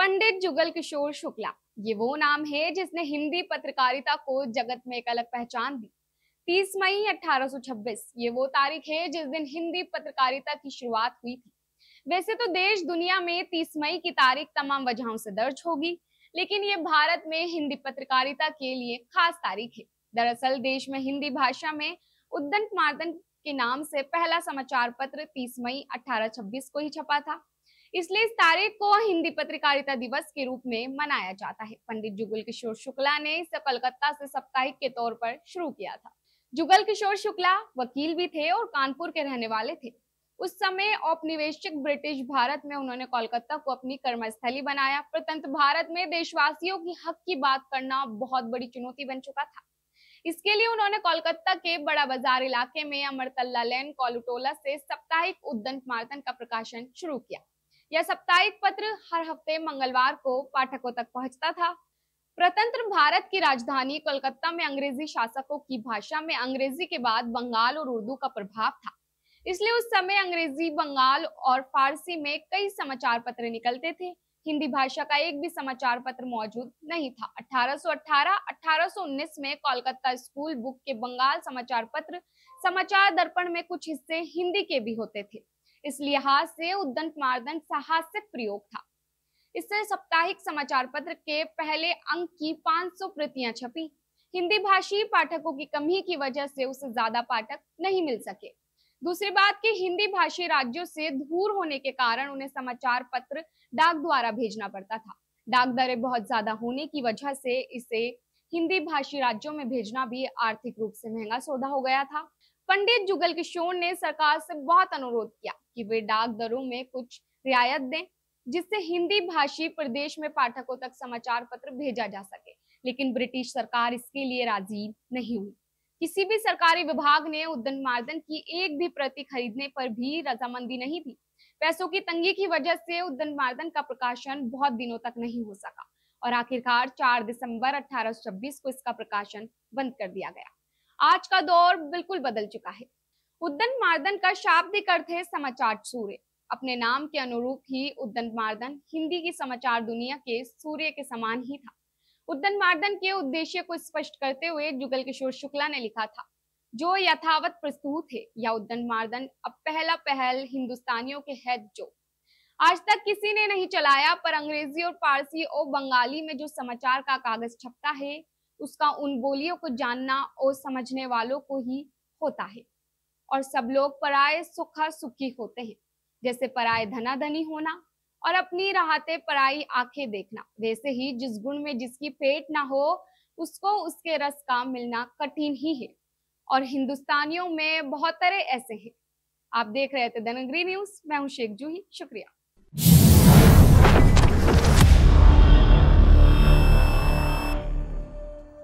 पंडित जुगल किशोर शुक्ला ये वो नाम है जिसने हिंदी पत्रकारिता को जगत में एक अलग पहचान दी 30 मई 1826 ये वो तारीख है जिस दिन हिंदी पत्रकारिता की शुरुआत हुई थी वैसे तो देश दुनिया में 30 मई की तारीख तमाम वजहों से दर्ज होगी लेकिन ये भारत में हिंदी पत्रकारिता के लिए खास तारीख है दरअसल देश में हिंदी भाषा में उद्दंड मार्दन के नाम से पहला समाचार पत्र 30 मई 1826 को ही छपा था इसलिए इस तारीख को हिंदी पत्रकारिता दिवस के रूप में मनाया जाता है पंडित जुगल किशोर शुक्ला ने इसे कलकत्ता से साप्ताहिक के तौर पर शुरू किया था जुगल किशोर शुक्ला वकील भी थे और कानपुर के रहने वाले थे उस समय औपनिवेशिक ब्रिटिश भारत में उन्होंने कोलकाता को अपनी कर्मस्थली बनाया प्रतंत्र भारत में देशवासियों की हक की बात करना बहुत बड़ी चुनौती बन चुका था इसके लिए उन्होंने कोलकाता के बड़ा बाजार इलाके में अमरतल्ला लेन कोलुटोला से साप्ताहिक उद्दंत मार्तन का प्रकाशन शुरू किया यह साप्ताहिक पत्र हर हफ्ते मंगलवार को पाठकों तक पहुंचता था प्रतंत्र भारत की राजधानी कोलकाता में अंग्रेजी शासकों की भाषा में अंग्रेजी के बाद बंगाल और उर्दू का प्रभाव था इसलिए उस समय अंग्रेजी बंगाल और फारसी में कई समाचार पत्र निकलते थे हिंदी भाषा का एक भी समाचार पत्र मौजूद नहीं था 1818, 1819 में कोलकाता स्कूल बुक के बंगाल समाचार पत्र समाचार दर्पण में कुछ हिस्से हिंदी के भी होते थे इस लिहाज से उद्दन मार्दन साहसिक प्रयोग था इससे साप्ताहिक समाचार पत्र के पहले अंक की 500 प्रतियां छपी हिंदी भाषी पाठकों की कमी की वजह से उसे ज्यादा पाठक नहीं मिल सके दूसरी बात कि हिंदी भाषी राज्यों से दूर होने के कारण उन्हें समाचार पत्र डाक द्वारा भेजना पड़ता था डाक दरें बहुत ज्यादा होने की वजह से इसे हिंदी भाषी राज्यों में भेजना भी आर्थिक रूप से महंगा सौदा हो गया था पंडित जुगल किशोर ने सरकार से बहुत अनुरोध किया कि वे डाक दरों में कुछ रियायत दें जिससे हिंदी भाषी प्रदेश में पाठकों तक समाचार पत्र भेजा जा सके लेकिन ब्रिटिश सरकार इसके लिए राजी नहीं हुई किसी भी सरकारी विभाग ने उद्दन मार्दन की एक भी प्रति खरीदने पर भी रजामंदी नहीं थी पैसों की तंगी की वजह से उद्दन मार्दन का प्रकाशन बहुत दिनों तक नहीं हो सका और आखिरकार 4 दिसंबर 1826 को इसका प्रकाशन बंद कर दिया गया आज का दौर बिल्कुल बदल चुका है उद्दन मार्दन का शाब्दिक अर्थ है समाचार सूर्य अपने नाम के अनुरूप ही उद्दन मार्दन हिंदी की समाचार दुनिया के सूर्य के समान ही था उद्दन मार्दन के उद्देश्य को स्पष्ट करते हुए जुगल किशोर शुक्ला ने लिखा था जो यथावत प्रस्तुत है या उद्दन मार्दन अब पहला पहल हिंदुस्तानियों के है जो आज तक किसी ने नहीं चलाया पर अंग्रेजी और फारसी और बंगाली में जो समाचार का कागज छपता है उसका उन बोलियों को जानना और समझने वालों को ही होता है और सब लोग पराए सुखा सुखी होते हैं जैसे पराए धना धनी होना और अपनी राहते पराई आंखें देखना वैसे ही जिस गुण में जिसकी पेट ना हो उसको उसके रस का मिलना कठिन ही है और हिंदुस्तानियों में बहुत तरह ऐसे हैं आप देख रहे थे धनगरी न्यूज मैं हूं शेख जूही शुक्रिया